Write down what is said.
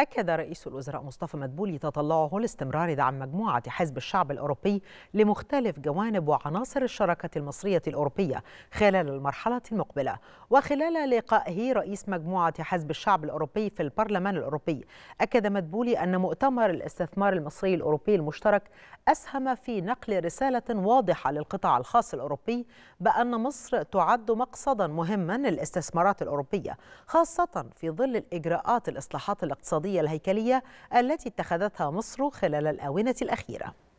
أكد رئيس الوزراء مصطفى مدبولي تطلعه لاستمرار دعم مجموعة حزب الشعب الأوروبي لمختلف جوانب وعناصر الشراكة المصرية الأوروبية خلال المرحلة المقبلة وخلال لقائه رئيس مجموعة حزب الشعب الأوروبي في البرلمان الأوروبي أكد مدبولي أن مؤتمر الاستثمار المصري الأوروبي المشترك أسهم في نقل رسالة واضحة للقطاع الخاص الأوروبي بأن مصر تعد مقصدا مهما للاستثمارات الأوروبية خاصة في ظل الإجراءات الإصلاحات الاقتصادية الاقتصادية الهيكلية التي اتخذتها مصر خلال الآونة الأخيرة